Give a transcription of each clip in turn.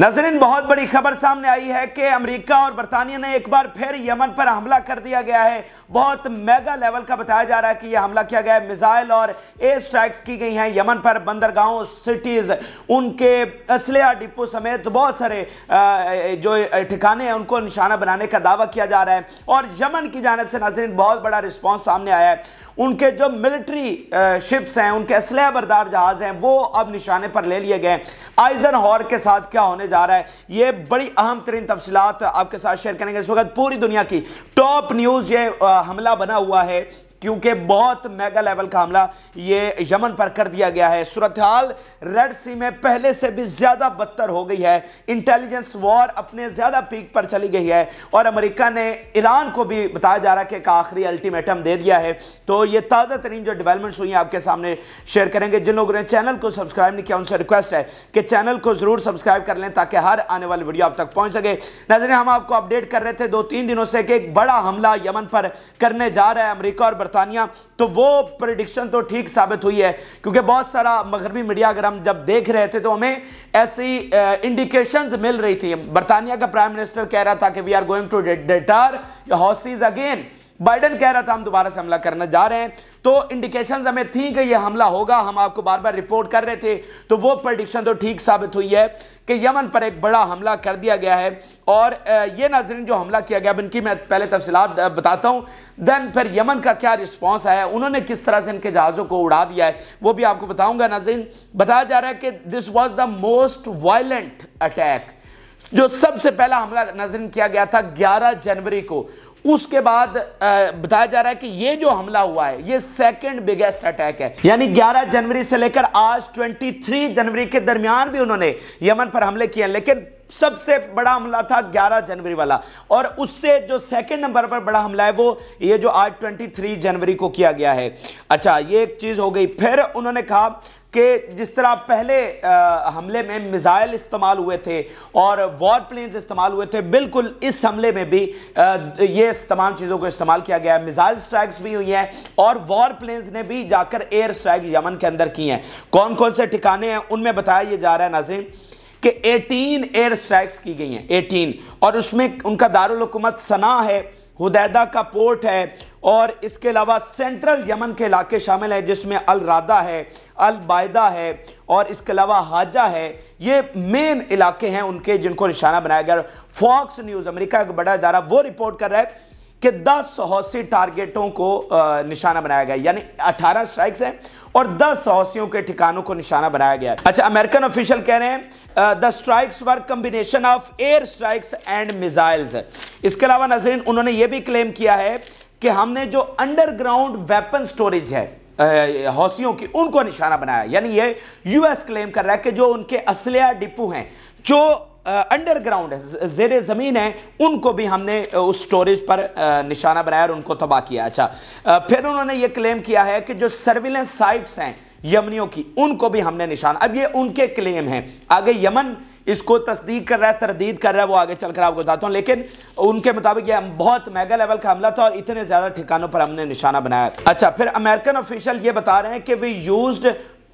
नजरिन बहुत बड़ी खबर सामने आई है कि अमेरिका और बरतानिया ने एक बार फिर यमन पर हमला कर दिया गया है बहुत मेगा लेवल का बताया जा रहा है कि यह हमला किया गया है मिसाइल और एयर स्ट्राइक्स की गई हैं यमन पर बंदरगाहों सिटीज़ उनके असलहा डिपो समेत बहुत सारे जो ठिकाने हैं उनको निशाना बनाने का दावा किया जा रहा है और यमन की जानब से नाजरीन बहुत बड़ा रिस्पॉन्स सामने आया है उनके जो मिलिट्री शिप्स हैं उनके असलह बरदार जहाज हैं वो अब निशाने पर ले लिए गए आइजन हॉर के साथ क्या होने जा रहा है ये बड़ी अहम तरीन तफसीत आपके साथ शेयर करेंगे इस वक्त पूरी दुनिया की टॉप न्यूज़ ये हमला बना हुआ है क्योंकि बहुत मेगा लेवल का हमला ये यमन पर कर दिया गया है सूरत हाल रेड सी में पहले से भी ज़्यादा बदतर हो गई है इंटेलिजेंस वॉर अपने ज़्यादा पीक पर चली गई है और अमेरिका ने ईरान को भी बताया जा रहा है कि आखिरी अल्टीमेटम दे दिया है तो ये ताज़ा तरीन जो डेवलपमेंट्स हुई हैं आपके सामने शेयर करेंगे जिन लोगों ने चैनल को सब्सक्राइब नहीं किया उनसे रिक्वेस्ट है कि चैनल को ज़रूर सब्सक्राइब कर लें ताकि हर आने वाली वीडियो आप तक पहुँच सके नजरें हम आपको अपडेट कर रहे थे दो तीन दिनों से कि एक बड़ा हमला यमन पर करने जा रहा है अमरीका और बरतानिया तो वो प्रडिक्शन तो ठीक साबित हुई है क्योंकि बहुत सारा मगरबी मीडिया अगर हम जब देख रहे थे तो हमें ऐसी इंडिकेशंस मिल रही थी बरतानिया का प्राइम मिनिस्टर कह रहा था कि we are going to deter Houthis again Biden कह रहा था हम दोबारा से हमला करना जा रहे हैं तो इंडिकेशन हमें थी कि यह हमला होगा हम आपको बार बार रिपोर्ट कर रहे थे तो वो प्रडिक्शन तो ठीक साबित हुई है कि यमन पर एक बड़ा हमला कर दिया गया है और ये नाजरन जो हमला किया गया इनकी मैं पहले तफसलत बताता हूँ देन फिर यमन का क्या रिस्पॉन्स आया उन्होंने किस तरह से इनके जहाज़ों को उड़ा दिया है वो भी आपको बताऊँगा नाजरन बताया जा रहा है कि this was the most violent attack जो सबसे पहला हमला नजर किया गया था 11 जनवरी को उसके बाद बताया जा रहा है कि ये जो हमला हुआ है ये सेकंड बिगेस्ट अटैक है यानी 11 जनवरी से लेकर आज 23 जनवरी के दरमियान भी उन्होंने यमन पर हमले किए लेकिन सबसे बड़ा हमला था 11 जनवरी वाला और उससे जो सेकंड नंबर पर बड़ा हमला है वो ये जो आज 23 जनवरी को किया गया है अच्छा ये एक चीज़ हो गई फिर उन्होंने कहा कि जिस तरह पहले आ, हमले में मिज़ाइल इस्तेमाल हुए थे और वॉर प्लेन्स इस्तेमाल हुए थे बिल्कुल इस हमले में भी आ, ये तमाम चीज़ों को इस्तेमाल किया गया है मिज़ाइल स्ट्राइक्स भी हुई हैं और वॉर प्लेन्स ने भी जाकर एयर स्ट्राइक यमन के अंदर की हैं कौन कौन से ठिकाने हैं उनमें बताया ये जा रहा है नाजिम कि एटीन एयर स्ट्राइक्स की गई हैं एटीन और उसमें उनका दारकूमत सना है हुदैदा का पोर्ट है और इसके अलावा सेंट्रल यमन के इलाके शामिल हैं जिसमें रादा है अल बायदा है और इसके अलावा हाजा है ये मेन इलाके हैं उनके जिनको निशाना बनाया गया फॉक्स न्यूज़ अमेरिका का बड़ा इदारा वो रिपोर्ट कर रहा है कि 10 हौसी टारगेटों को निशाना बनाया गया यानी 18 स्ट्राइक्स हैं और दस हौसियों के ठिकानों को निशाना बनाया गया अच्छा अमेरिकन ऑफिशियल कह रहे हैं the strikes were combination of air strikes and missiles इसके अलावा नजरीन उन्होंने यह भी क्लेम किया है कि हमने जो अंडरग्राउंड वेपन स्टोरेज है हौसियों की उनको निशाना बनाया यानी ये यूएस क्लेम कर रहा है कि जो उनके असलिया डिपो हैं जो अंडरग्राउंड जेर ज़मीन है उनको भी हमने उस स्टोरेज पर निशाना बनाया और उनको तबाह किया अच्छा फिर उन्होंने ये क्लेम किया है कि जो सर्विलेंस साइट्स हैं यमनियों की उनको भी हमने निशान अब ये उनके क्लेम हैं आगे यमन इसको तस्दीक कर रहा है तरदीद कर रहा है वो आगे चलकर आपको बताता हूँ लेकिन उनके मुताबिक ये बहुत मेगा लेवल का हमला था और इतने ज़्यादा ठिकानों पर हमने निशाना बनाया अच्छा फिर अमेरिकन ऑफिशियल ये बता रहे हैं कि we used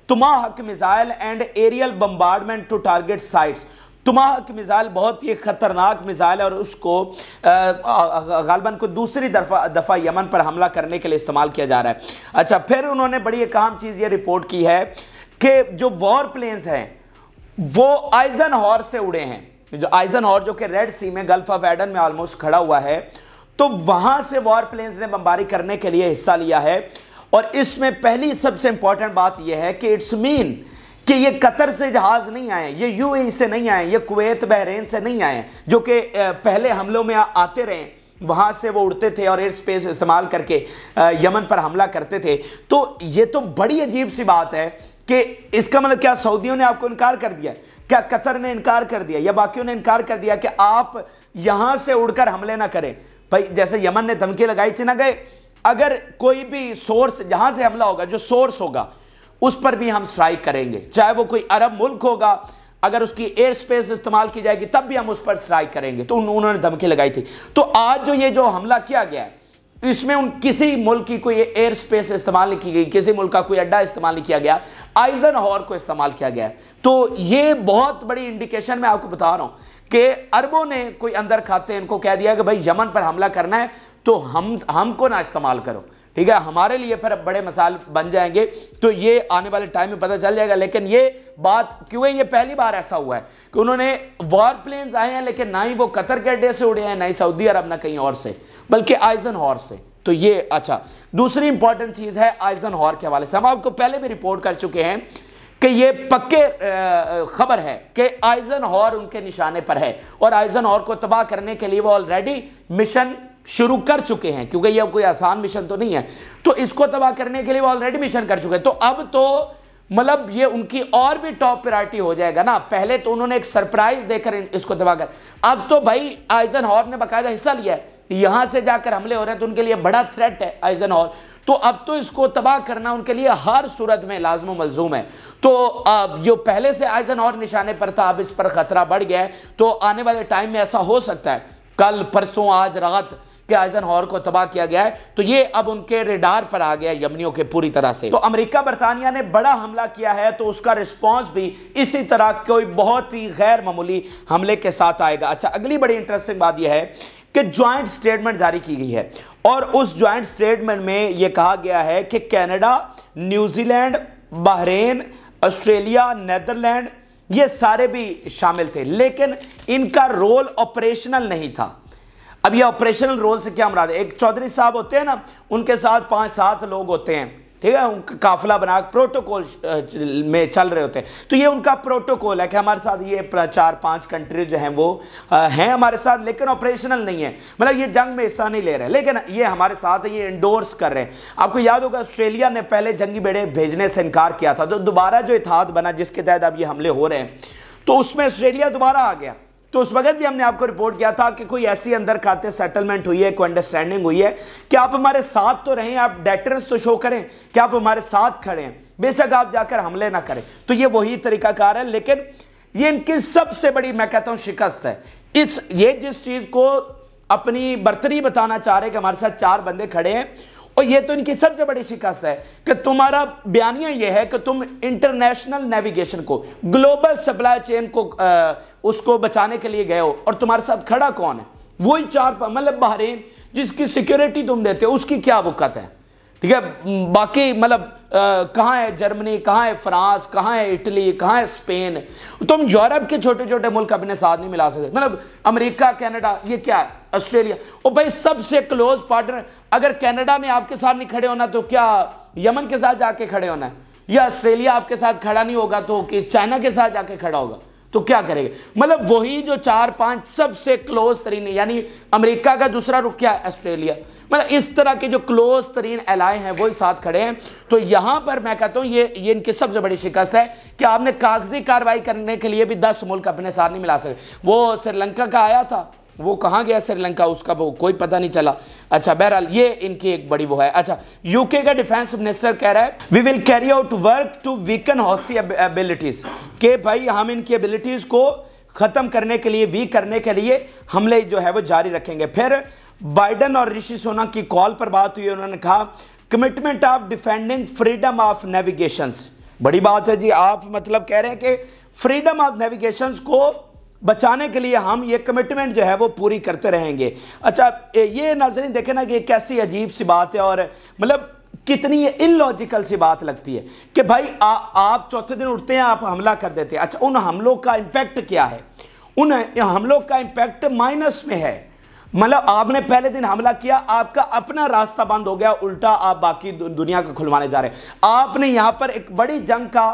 Tomahawk missile and aerial bombardment to target sites तुमाह की मिसाइल बहुत ही ख़तरनाक मिसाइल है और उसको गालबन को दूसरी दफा दफ़ा यमन पर हमला करने के लिए इस्तेमाल किया जा रहा है अच्छा फिर उन्होंने बड़ी एक अहम चीज़ ये रिपोर्ट की है कि जो वॉर प्लेन्स हैं वो आइजन हॉर से उड़े हैं जो आइजन हॉर जो कि रेड सी में गल्फ ऑफ एडन में ऑलमोस्ट खड़ा हुआ है तो वहां से वॉर प्लेन्स ने बमबारी करने के लिए हिस्सा लिया है और इसमें पहली सबसे इंपॉर्टेंट बात यह है कि इट्स मीन कि ये कतर से जहाज नहीं आए ये यूएई से नहीं आए ये कुवैत बहरीन से नहीं आए जो कि पहले हमलों में आते रहे वहां से वो उड़ते थे और एयर स्पेस इस्तेमाल करके यमन पर हमला करते थे तो ये तो बड़ी अजीब सी बात है कि इसका मतलब क्या सऊदियों ने आपको इनकार कर दिया क्या कतर ने इनकार कर दिया या बाकियों ने इनकार कर दिया कि आप यहां से उड़कर हमले ना करें भाई जैसे यमन ने धमकी लगाई थी ना गए अगर कोई भी सोर्स जहां से हमला होगा जो सोर्स होगा उस पर भी हम स्ट्राइक करेंगे चाहे वो कोई अरब मुल्क होगा अगर उसकी एयर स्पेस इस्तेमाल की जाएगी तब भी हम उस पर स्ट्राइक करेंगे तो उन्होंने धमकी लगाई थी तो आज जो ये जो हमला किया गया है इसमें उन किसी मुल्क की कोई एयर स्पेस इस्तेमाल नहीं की गई किसी मुल्क का कोई अड्डा इस्तेमाल नहीं किया गया आइजन हॉर को इस्तेमाल किया गया तो ये बहुत बड़ी इंडिकेशन मैं आपको बता रहा हूं कि अरबों ने कोई अंदर खाते इनको कह दिया कि भाई यमन पर हमला करना है तो हम हमको ना इस्तेमाल करो ठीक है हमारे लिए फिर बड़े मसाल बन जाएंगे तो ये आने वाले टाइम में पता चल जाएगा लेकिन ये बात क्यों है ये पहली बार ऐसा हुआ है कि उन्होंने वॉर प्लेन आए हैं लेकिन ना ही वो कतर के अड्डे से उड़े हैं ना ही सऊदी अरब ना कहीं और से बल्कि आइजन हॉर से तो ये अच्छा दूसरी इंपॉर्टेंट चीज है आइजन हॉर के हवाले से हम आपको पहले भी रिपोर्ट कर चुके हैं कि ये पक्के खबर है कि आइजन हॉर उनके निशाने पर है और आइजन हॉर को तबाह करने के लिए वो ऑलरेडी मिशन शुरू कर चुके हैं क्योंकि यह कोई आसान मिशन तो नहीं है तो इसको तबाह करने के लिए वो ऑलरेडी मिशन कर चुके हैं तो अब तो मतलब ये उनकी और भी टॉप प्रायोरिटी हो जाएगा ना पहले तो उन्होंने एक सरप्राइज देकर इसको दबा कर अब तो भाई आइजन हॉर ने बकायदा हिस्सा लिया है यहां से जाकर हमले हो रहे हैं तो उनके लिए बड़ा थ्रेट है आइजन हॉर तो अब तो इसको तबाह करना उनके लिए हर सूरत में लाजम मलजूम है तो अब जो पहले से आइजन हॉर निशाने पर था अब इस पर खतरा बढ़ गया है तो आने वाले टाइम में ऐसा हो सकता है कल परसों आज रात कि आइजन हॉर को तबाह किया गया है तो ये अब उनके रेडार पर आ गया यमनियों के पूरी तरह से तो अमरीका बरतानिया ने बड़ा हमला किया है तो उसका रिस्पॉन्स भी इसी तरह कोई बहुत ही गैर मामूली हमले के साथ आएगा अच्छा अगली बड़ी इंटरेस्टिंग बात यह है कि ज्वाइंट स्टेटमेंट जारी की गई है और उस ज्वाइंट स्टेटमेंट में यह कहा गया है कि Canada New Zealand Bahrain Australia Netherland ये सारे भी शामिल थे लेकिन इनका रोल ऑपरेशनल नहीं था अब ये ऑपरेशनल रोल से क्या मुराद है एक चौधरी साहब होते हैं ना उनके साथ पांच सात लोग होते हैं ठीक है उनका काफिला बना प्रोटोकॉल में चल रहे होते हैं तो ये उनका प्रोटोकॉल है कि हमारे साथ ये चार पांच कंट्री जो हैं वो हैं हमारे साथ लेकिन ऑपरेशनल नहीं है मतलब ये जंग में हिस्सा नहीं ले रहे लेकिन ये हमारे साथ ये इंडोर्स कर रहे हैं आपको याद होगा ऑस्ट्रेलिया ने पहले जंगी बेड़े भेजने से इनकार किया था तो दोबारा जो इतिहाद बना जिसके तहत अब ये हमले हो रहे हैं तो उसमें ऑस्ट्रेलिया दोबारा आ गया तो उस वक्त भी हमने आपको रिपोर्ट किया था कि कोई ऐसी अंदर खाते सेटलमेंट हुई है कोई अंडरस्टैंडिंग हुई है कि आप हमारे साथ तो रहें आप डेटर्स तो शो करें कि आप हमारे साथ खड़े हैं बेशक आप जाकर हमले ना करें तो ये वही तरीकाकार है लेकिन ये इनकी सबसे बड़ी मैं कहता हूँ शिकस्त है इस ये जिस चीज़ को अपनी बर्तरी बताना चाह रहे कि हमारे साथ चार बंदे खड़े हैं और ये तो इनकी सबसे बड़ी शिकस्त है कि तुम्हारा बयानिया ये है कि तुम इंटरनेशनल नेविगेशन को ग्लोबल सप्लाई चेन को आ, उसको बचाने के लिए गए हो और तुम्हारे साथ खड़ा कौन है वही चार मतलब बहरीन जिसकी सिक्योरिटी तुम देते हो उसकी क्या वक़्त है ठीक है बाकी मतलब कहाँ है जर्मनी कहाँ है फ्रांस कहाँ है इटली कहाँ है स्पेन तुम तो यूरोप के छोटे छोटे मुल्क अपने साथ नहीं मिला सकते मतलब अमेरिका कनाडा ये क्या है ऑस्ट्रेलिया और भाई सबसे क्लोज पार्टनर अगर कनाडा ने आपके साथ नहीं खड़े होना तो क्या यमन के साथ जाके खड़े होना है या ऑस्ट्रेलिया आपके साथ खड़ा नहीं होगा तो कि चाइना के साथ जाके खड़ा होगा तो क्या करेगा मतलब वही जो चार पांच सबसे क्लोज तरीन यानी अमेरिका का दूसरा रुख क्या है ऑस्ट्रेलिया मतलब इस तरह के जो क्लोज तरीन एलाय हैं वही साथ खड़े हैं तो यहां पर मैं कहता हूँ ये ये इनकी सबसे बड़ी शिकस्त है कि आपने कागजी कार्रवाई करने के लिए भी दस मुल्क अपने साथ नहीं मिला सके वो श्रीलंका का आया था वो कहाँ गया श्रीलंका उसका वो कोई पता नहीं चला अच्छा बहरहाल ये इनकी एक बड़ी वो है अच्छा यूके का डिफेंस मिनिस्टर कह रहा है we will carry out work to weaken Houthi abilities के भाई हम इनकी एबिलिटीज को खत्म करने के लिए वीक करने के लिए हमले जो है वो जारी रखेंगे फिर बाइडन और ऋषि सोना की कॉल पर बात हुई उन्होंने कहा commitment of defending freedom of navigations बड़ी बात है जी आप मतलब कह रहे हैं कि फ्रीडम ऑफ नेविगेशंस को बचाने के लिए हम ये कमिटमेंट जो है वो पूरी करते रहेंगे अच्छा ये नाजरीन देखे ना कि कैसी अजीब सी बात है और मतलब कितनी इलॉजिकल सी बात लगती है कि भाई आ, आप चौथे दिन उठते हैं आप हमला कर देते हैं अच्छा उन हमलों का इम्पैक्ट क्या है उन हमलों का इम्पैक्ट माइनस में है मतलब आपने पहले दिन हमला किया आपका अपना रास्ता बंद हो गया उल्टा आप बाकी दुनिया को खुलवाने जा रहे हैं आपने यहां पर एक बड़ी जंग का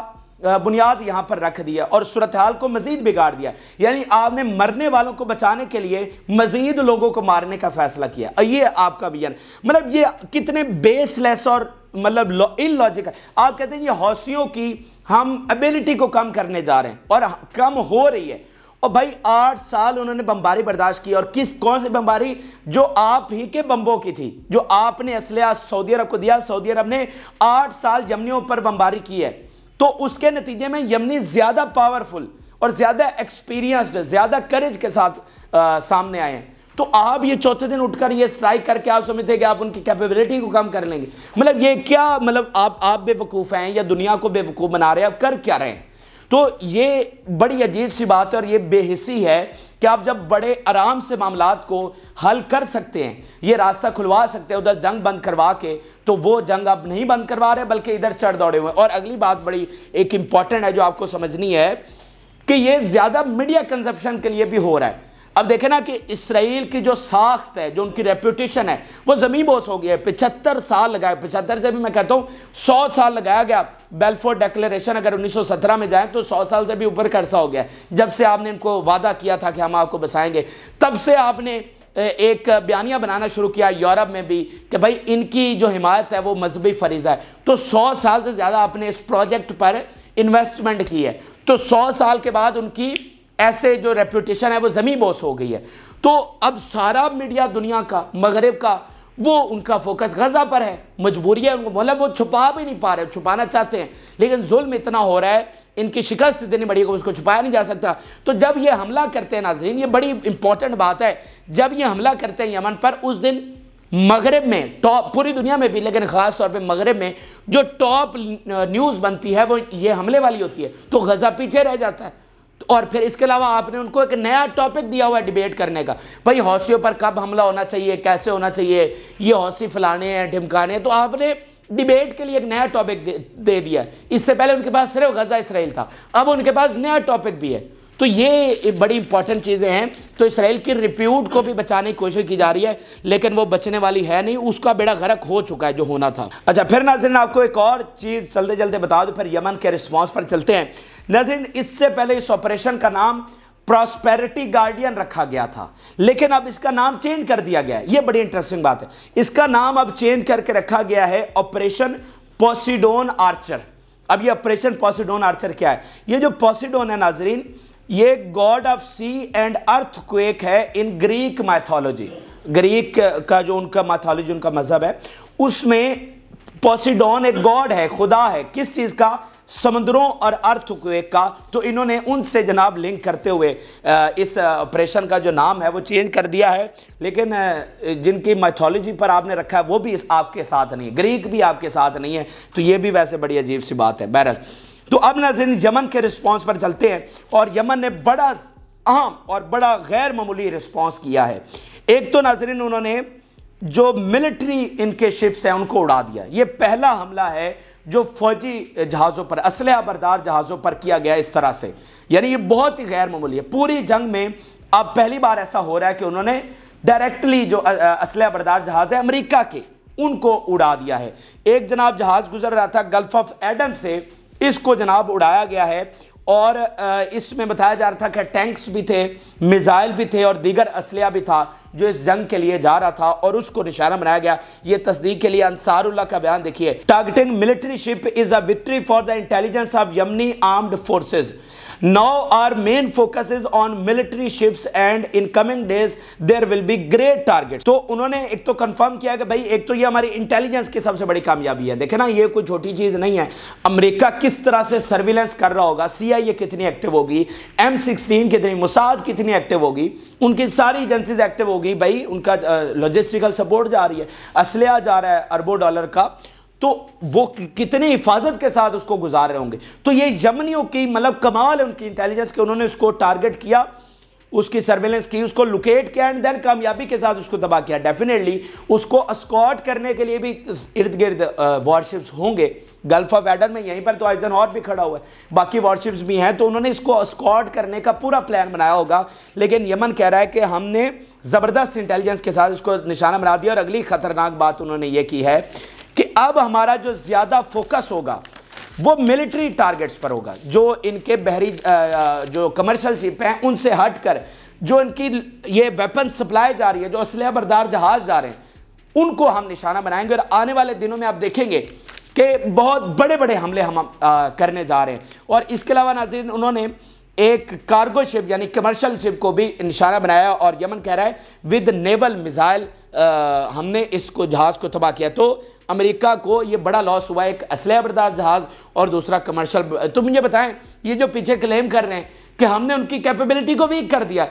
बुनियाद यहाँ पर रख दिया और सूरत हाल को मजीद बिगाड़ दिया यानी आपने मरने वालों को बचाने के लिए मजीद लोगों को मारने का फैसला किया और ये आपका विजन मतलब ये कितने बेसलेस और मतलब इन लॉजिक आप कहते हैं ये हौसियों की हम एबिलिटी को कम करने जा रहे हैं और कम हो रही है और भाई आठ साल उन्होंने बम्बारी बर्दाश्त की और किस कौन सी बम्बारी जो आप ही के बम्बों की थी जो आपने असलिया सऊदी अरब को दिया सऊदी अरब ने आठ साल यमनियों पर बम्बारी की है तो उसके नतीजे में यमनी ज्यादा पावरफुल और ज्यादा एक्सपीरियंस्ड ज्यादा करेज के साथ आ, सामने आए हैं तो आप ये चौथे दिन उठकर ये स्ट्राइक करके आप समझते कि आप उनकी कैपेबिलिटी को कम कर लेंगे मतलब ये क्या मतलब आप आप बेवकूफ़ हैं या दुनिया को बेवकूफ़ बना रहे हैं आप कर क्या रहे हैं तो ये बड़ी अजीब सी बात है और ये बेहिसी है कि आप जब बड़े आराम से मामला को हल कर सकते हैं ये रास्ता खुलवा सकते हैं उधर जंग बंद करवा के तो वो जंग आप नहीं बंद करवा रहे बल्कि इधर चढ़ दौड़े हुए और अगली बात बड़ी एक इंपॉर्टेंट है जो आपको समझनी है कि ये ज़्यादा मीडिया कंजप्शन के लिए भी हो रहा है अब देखें ना कि इसराइल की जो साख्त है जो उनकी रेपूटेशन है वो ज़मीन बोस हो गई है पिछहत्तर साल लगाए पिछहत्तर से भी मैं कहता हूँ सौ साल लगाया गया बेलफोर डेक्लेशन अगर 1917 में जाएं तो सौ साल से भी ऊपर का हो गया जब से आपने इनको वादा किया था कि हम आपको बसाएंगे तब से आपने एक बयानिया बनाना शुरू किया यूरोप में भी कि भाई इनकी जो हिमायत है वो मजहबी फरीज़ा है तो सौ साल से ज़्यादा आपने इस प्रोजेक्ट पर इन्वेस्टमेंट की है तो सौ साल के बाद उनकी ऐसे जो रेपूटेशन है वो ज़मी बोस हो गई है तो अब सारा मीडिया दुनिया का मगरब का वो उनका फोकस गज़ा पर है मजबूरी है उनको मतलब वो छुपा भी नहीं पा रहे छुपाना चाहते हैं लेकिन जुल्म इतना हो रहा है इनकी शिकस्त इतनी बड़ी को उसको छुपाया नहीं जा सकता तो जब ये हमला करते हैं नाजरीन ये बड़ी इंपॉर्टेंट बात है जब ये हमला करते हैं यमन पर उस दिन मगरब में टॉप पूरी दुनिया में भी लेकिन ख़ास तौर पे मगरब में जो टॉप न्यूज़ बनती है वो ये हमले वाली होती है तो गज़ा पीछे रह जाता है और फिर इसके अलावा आपने उनको एक नया टॉपिक दिया हुआ है डिबेट करने का भाई हौसियों पर कब हमला होना चाहिए कैसे होना चाहिए ये हौसी फलाने हैं ढिमकाने हैं तो आपने डिबेट के लिए एक नया टॉपिक दे, दे दिया इससे पहले उनके पास सिर्फ गजा इसराइल था अब उनके पास नया टॉपिक भी है तो ये बड़ी इंपॉर्टेंट चीज़ें हैं तो इसराइल की रिप्यूट को भी बचाने की कोशिश की जा रही है लेकिन वो बचने वाली है नहीं उसका बेड़ा गर्क हो चुका है जो होना था अच्छा फिर नाजरन आपको एक और चीज़ जल्दी जल्दी बता दो फिर यमन के रिस्पॉन्स पर चलते हैं नाजरन इससे पहले इस ऑपरेशन का नाम प्रॉस्पेरिटी गार्डियन रखा गया था लेकिन अब इसका नाम चेंज कर दिया गया है ये बड़ी इंटरेस्टिंग बात है इसका नाम अब चेंज करके रखा गया है ऑपरेशन पोसिडोन आर्चर अब ये ऑपरेशन पोसिडोन आर्चर क्या है ये जो पोसिडोन है नाजरीन ये god of sea and earthquake है इन ग्रीक मैथोलॉजी ग्रीक का जो उनका मैथोलॉजी उनका मजहब है उसमें पोसिडोन एक गॉड है खुदा है किस चीज़ का समुद्रों और अर्थ क्वेक का तो इन्होंने उनसे जनाब लिंक करते हुए इस ऑपरेशन का जो नाम है वो चेंज कर दिया है लेकिन जिनकी मैथोलॉजी पर आपने रखा है वो भी इस आपके साथ नहीं है ग्रीक भी आपके साथ नहीं है तो ये भी वैसे बड़ी अजीब सी बात है बहरल तो अब नाजिन यमन के रिस्पॉन्स पर चलते हैं और यमन ने बड़ा अहम और बड़ा गैर मामूली रिस्पॉन्स किया है एक तो नाजरीन उन्होंने जो मिलिट्री इनके शिप्स हैं उनको उड़ा दिया ये पहला हमला है जो फौजी जहाज़ों पर असलह बरदार जहाज़ों पर किया गया इस तरह से यानी ये बहुत ही गैर मामूली है पूरी जंग में अब पहली बार ऐसा हो रहा है कि उन्होंने डायरेक्टली जो असलह बरदार जहाज़ है अमरीका के उनको उड़ा दिया है एक जनाब जहाज़ गुजर रहा था गल्फ ऑफ एडन से इसको जनाब उड़ाया गया है और इसमें बताया जा रहा था कि टैंक्स भी थे मिज़ाइल भी थे और दीगर असलिया भी था जो इस जंग के लिए जा रहा था और उसको निशाना बनाया गया ये तस्दीक के लिए अंसारुल्ला का बयान देखिए targeting military ship is a victory for the intelligence of Yemeni armed forces Now our main focus is on military ships and in coming days there will be great targets. तो उन्होंने एक तो कंफर्म किया कि भाई एक तो ये हमारी इंटेलिजेंस की सबसे बड़ी कामयाबी है देखे ना ये कोई छोटी चीज नहीं है अमेरिका किस तरह से सर्विलेंस कर रहा होगा सीआईए कितनी एक्टिव होगी एम सिक्सटीन कितनी मुसाद कितनी एक्टिव होगी उनकी सारी एजेंसीज एक्टिव होगी भाई उनका लॉजिस्टिकल सपोर्ट जा रही है असलिया जा रहा है अरबों डॉलर का तो वो कितनी हिफाजत के साथ उसको गुजार रहे होंगे तो ये यमनियों की मतलब कमाल है उनकी इंटेलिजेंस के उन्होंने उसको टारगेट किया उसकी सर्वेलेंस की उसको लोकेट किया एंड देन कामयाबी के साथ उसको तबाह किया डेफिनेटली उसको स्कॉट करने के लिए भी इर्द गिर्द वॉरशिप्स होंगे गल्फ ऑफ एडन में यहीं पर तो आइजन और भी खड़ा हुआ है बाकी वॉरशिप्स भी हैं तो उन्होंने इसको स्कॉट करने का पूरा प्लान बनाया होगा लेकिन यमन कह रहा है कि हमने ज़बरदस्त इंटेलिजेंस के साथ उसको निशाना बना दिया और अगली खतरनाक बात उन्होंने ये की है कि अब हमारा जो ज़्यादा फोकस होगा वो मिलिट्री टारगेट्स पर होगा जो इनके बहरी जो कमर्शियल शिप हैं उनसे हटकर जो इनकी ये वेपन सप्लाई जा रही है जो असलह बरदार जहाज जा रहे हैं उनको हम निशाना बनाएंगे और आने वाले दिनों में आप देखेंगे कि बहुत बड़े बड़े हमले हम आ, करने जा रहे हैं और इसके अलावा नाजरीन उन्होंने एक कार्गो शिप यानी कमर्शियल शिप को भी निशाना बनाया और यमन कह रहा है विद नेवल मिसाइल हमने इसको जहाज को तबाह किया तो अमेरिका को ये बड़ा लॉस हुआ एक असलह बरदार जहाज़ और दूसरा कमर्शल तो मुझे बताएं ये जो पीछे क्लेम कर रहे हैं कि हमने उनकी कैपेबिलिटी को वीक कर दिया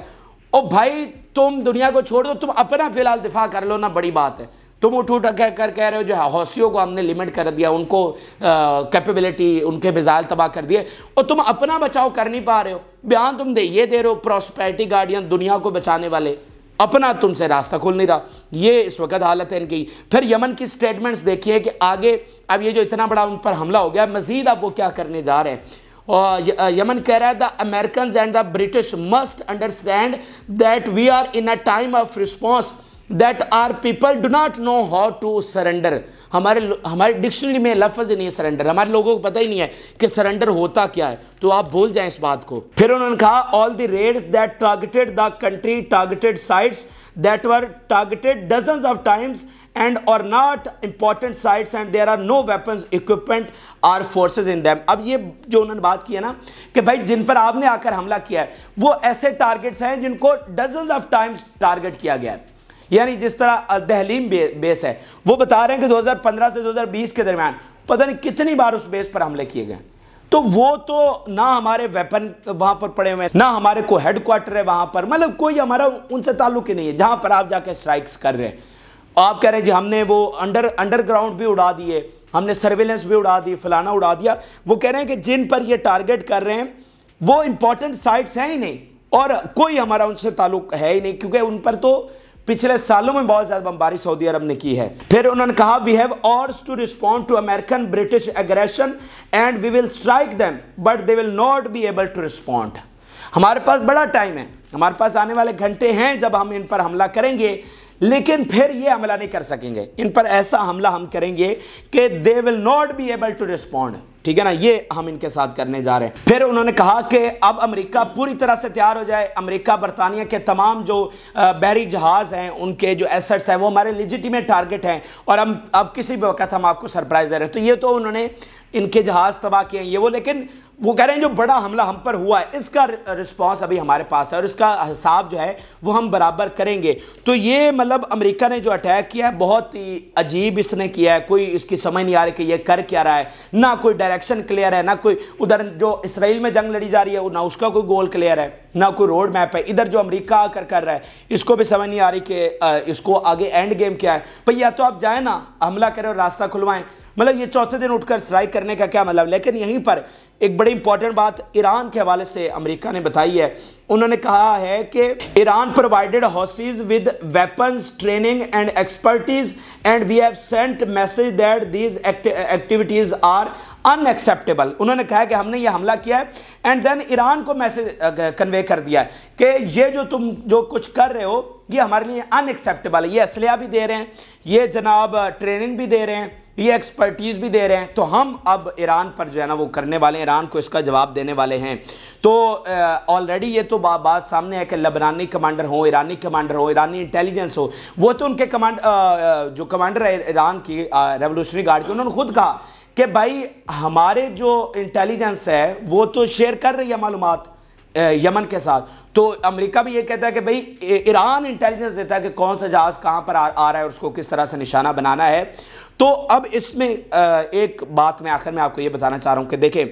और भाई तुम दुनिया को छोड़ दो तुम अपना फ़िलहाल दिफा कर लो ना बड़ी बात है तुम उठ उठ कह कर कह रहे हो जो हौसियों को हमने लिमिट कर दिया उनको कैपेबिलिटी उनके मिजाइल तबाह कर दिए और तुम अपना बचाव कर नहीं पा रहे हो बयान तुम दे ये दे रहे हो प्रोस्पैरिटी गार्डियन दुनिया को बचाने वाले अपना तुमसे रास्ता खोल नहीं रहा ये इस वक्त हालत है इनकी फिर यमन की स्टेटमेंट्स देखिए कि आगे अब ये जो इतना बड़ा उन पर हमला हो गया मज़ीद अब वो क्या करने जा रहे हैं और यमन कह रहा है the American and the British must understand that we are in a time of response that are people do not know how to surrender हमारे हमारे डिक्शनरी में लफ्ज़ नहीं है सरेंडर हमारे लोगों को पता ही नहीं है कि सरेंडर होता क्या है तो आप भूल जाएं इस बात को फिर उन्होंने कहा all the raids that targeted the country targeted sites that were targeted dozen of times and or not important sites and there are no weapon equipment are forces in them अब ये जो उन्होंने बात की है ना कि भाई जिन पर आपने आकर हमला किया है वो ऐसे टारगेट्स हैं जिनको डजन ऑफ टाइम्स टारगेट किया गया है यानी जिस तरह दहलीम बे, बेस है वो बता रहे हैं कि 2015 से 2020 के दरमियान पता नहीं कितनी बार उस बेस पर हमले किए गए तो वो तो ना हमारे वेपन वहां पर पड़े हुए हैं ना हमारे को हेडक्वार्टर है वहां पर मतलब कोई हमारा उनसे ताल्लुक ही नहीं है जहां पर आप जाके स्ट्राइक्स कर रहे हैं आप कह रहे हैं जी हमने वो अंडर अंडरग्राउंड भी उड़ा दिए हमने सर्वेलेंस भी उड़ा दी फलाना उड़ा दिया वो कह रहे हैं कि जिन पर ये टारगेट कर रहे हैं वो इंपॉर्टेंट साइट्स हैं ही नहीं और कोई हमारा उनसे ताल्लुक है ही नहीं क्योंकि उन पर तो पिछले सालों में बहुत ज्यादा बमबारी सऊदी अरब ने की है फिर उन्होंने कहा we have orders to respond to American British aggression and we will strike them but they will not be able to respond हमारे पास बड़ा टाइम है हमारे पास आने वाले घंटे हैं जब हम इन पर हमला करेंगे लेकिन फिर ये हमला नहीं कर सकेंगे इन पर ऐसा हमला हम करेंगे कि they will not be able to respond ठीक है ना ये हम इनके साथ करने जा रहे हैं फिर उन्होंने कहा कि अब अमेरिका पूरी तरह से तैयार हो जाए अमेरिका बरतानिया के तमाम जो बहरी जहाज़ हैं उनके जो एसेट्स हैं वो हमारे लिजिटिमेट टारगेट हैं और हम अब किसी भी वक्त हम आपको सरप्राइज़ दे रहे हैं तो ये तो उन्होंने इनके जहाज़ तबाह किए हैं ये वो लेकिन वो कह रहे हैं जो बड़ा हमला हम पर हुआ है इसका रिस्पांस अभी हमारे पास है और इसका हिसाब जो है वो हम बराबर करेंगे तो ये मतलब अमेरिका ने जो अटैक किया है बहुत ही अजीब इसने किया है कोई इसकी समझ नहीं आ रही कि ये कर क्या रहा है ना कोई डायरेक्शन क्लियर है ना कोई उधर जो इसराइल में जंग लड़ी जा रही है ना उसका कोई गोल क्लियर है ना कोई रोड मैप है इधर जो अमरीका आकर कर रहा है इसको भी समझ नहीं आ रही कि इसको आगे एंड गेम क्या है भैया या तो आप जाए ना हमला करें और रास्ता खुलवाएं मतलब ये चौथे दिन उठकर स्ट्राइक करने का क्या मतलब लेकिन यहीं पर एक बड़ी इंपॉर्टेंट बात ईरान के हवाले से अमेरिका ने बताई है उन्होंने कहा है कि Iran provided Houthis with weapons training and expertise and we have sent message that these activities are unacceptable उन्होंने कहा कि हमने ये हमला किया है एंड देन ईरान को मैसेज कन्वे कर दिया है कि ये जो तुम जो कुछ कर रहे हो ये हमारे लिए अनएक्सेप्टेबल है ये असलिया भी दे रहे हैं ये जनाब ट्रेनिंग भी दे रहे हैं ये एक्सपर्टीज़ भी दे रहे हैं तो हम अब ईरान पर जो है ना वो करने वाले हैं ईरान को इसका जवाब देने वाले हैं तो ऑलरेडी ये तो बा, बात सामने है कि लबनानी कमांडर हो ईरानी कमांडर हो ईरानी इंटेलिजेंस हो वो तो उनके कमांड जो कमांडर है ईरान की रेवोल्यूशनरी गार्ड की उन्होंने खुद कहा कि भाई हमारे जो इंटेलिजेंस है वो तो शेयर कर रही है मालूम यमन के साथ तो अमेरिका भी ये कहता है कि भाई ईरान इंटेलिजेंस देता है कि कौन सा जहाज़ कहाँ पर आ, आ रहा है और उसको किस तरह से निशाना बनाना है तो अब इसमें एक बात मैं आखिर में आपको ये बताना चाह रहा हूँ कि देखें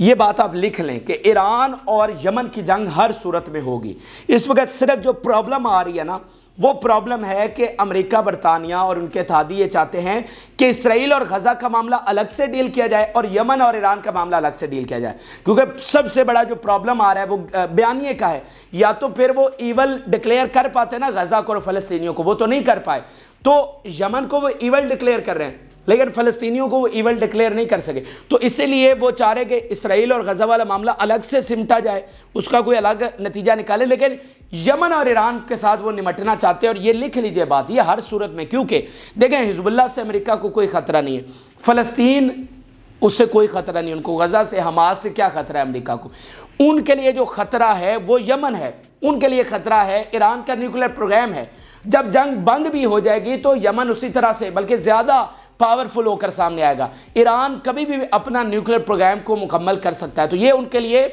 ये बात आप लिख लें कि ईरान और यमन की जंग हर सूरत में होगी इस वक्त सिर्फ जो प्रॉब्लम आ रही है ना वो प्रॉब्लम है कि अमेरिका बरतानिया और उनके थादी ये चाहते हैं कि इसराइल और गज़ा का मामला अलग से डील किया जाए और यमन और ईरान का मामला अलग से डील किया जाए क्योंकि सबसे बड़ा जो प्रॉब्लम आ रहा है वो बयानिए का है या तो फिर वो ईवल डिक्लेयर कर पाते ना गज़ा को और फलस्तनी को वो तो नहीं कर पाए तो यमन को वो ईवल डिक्लेयर कर रहे हैं लेकिन फ़लस्तीनियों को वो इवल डिक्लेयर नहीं कर सके तो इसीलिए वो चाह रहे कि इसराइल और गज़ा वाला मामला अलग से सिमटा जाए उसका कोई अलग नतीजा निकाले लेकिन यमन और ईरान के साथ वो निमटना चाहते हैं और ये लिख लीजिए बात ये हर सूरत में क्योंकि देखें हिजबुल्ला से अमरीका को कोई ख़तरा नहीं है फ़लस्तीन उससे कोई ख़तरा नहीं उनको गज़ा से हमास से क्या ख़तरा है अमरीका को उनके लिए जो ख़तरा है वो यमन है उनके लिए ख़तरा है ईरान का न्यूक्लियर प्रोग्राम है जब जंग बंद भी हो जाएगी तो यमन उसी तरह से बल्कि ज़्यादा पावरफुल होकर सामने आएगा ईरान कभी भी अपना न्यूक्लियर प्रोग्राम को मुकम्मल कर सकता है तो ये उनके लिए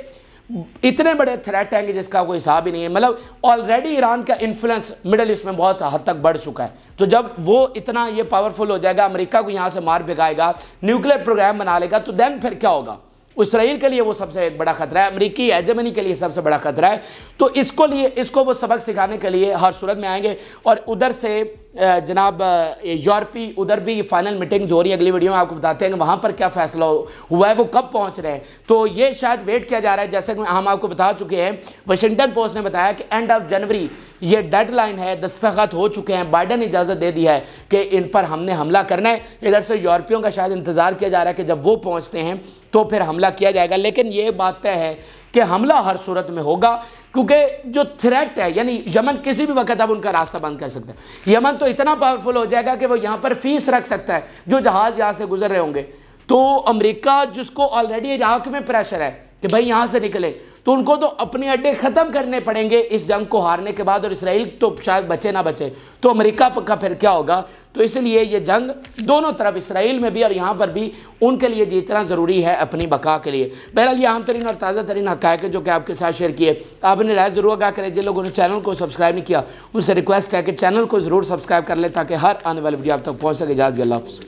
इतने बड़े थ्रेट हैं कि जिसका कोई हिसाब ही नहीं है मतलब ऑलरेडी ईरान का इन्फ्लुएंस मिडल ईस्ट में बहुत हद तक बढ़ चुका है तो जब वो इतना ये पावरफुल हो जाएगा अमेरिका को यहाँ से मार भिगाएगा न्यूक्लियर प्रोग्राम बना लेगा तो देन फिर क्या होगा इसराइल के लिए वो सबसे एक बड़ा खतरा है अमरीकी एजमनी जर्मनी के लिए सबसे बड़ा खतरा है तो इसको लिए इसको वो सबक सिखाने के लिए हर सूरत में आएंगे और उधर से जनाब यूरोपी उधर भी फाइनल मीटिंग हो रही है अगली वीडियो में आपको बताते हैं कि वहाँ पर क्या फैसला हुआ है वो कब पहुँच रहे हैं तो ये शायद वेट किया जा रहा है जैसे कि हम आपको बता चुके हैं वाशिंगटन पोस्ट ने बताया कि एंड ऑफ जनवरी ये डेडलाइन है दस्तखत हो चुके हैं बाइडन इजाज़त दे दी है कि इन पर हमने हमला करना है इधर से यूरोपियों का शायद इंतज़ार किया जा रहा है कि जब वो पहुँचते हैं तो फिर हमला किया जाएगा लेकिन ये बात तय है कि हमला हर सूरत में होगा क्योंकि जो थ्रेट है यानी यमन किसी भी वक्त अब उनका रास्ता बंद कर सकता है यमन तो इतना पावरफुल हो जाएगा कि वो यहाँ पर फीस रख सकता है जो जहाज़ यहाँ से गुजर रहे होंगे तो अमेरिका जिसको ऑलरेडी इराक में प्रेशर है कि भाई यहाँ से निकले तो उनको तो अपने अड्डे ख़त्म करने पड़ेंगे इस जंग को हारने के बाद और इसराइल तो शायद बचे ना बचे तो अमेरिका का फिर क्या होगा तो इसलिए ये जंग दोनों तरफ इसराइल में भी और यहाँ पर भी उनके लिए जीतना ज़रूरी है अपनी बका के लिए बहरहाल ये आम तरीन और ताज़ा तरीन हक़ है जो कि आपके साथ शेयर किए आपने राय ज़रूर आगा करें जिन लोगों ने चैनल को सब्सक्राइब नहीं किया उनसे रिक्वेस्ट है कि चैनल को ज़रूर सब्सक्राइब कर लें ताकि हर आने वाली वीडियो आप तक पहुँच सके इजाज़ गल्लाफ़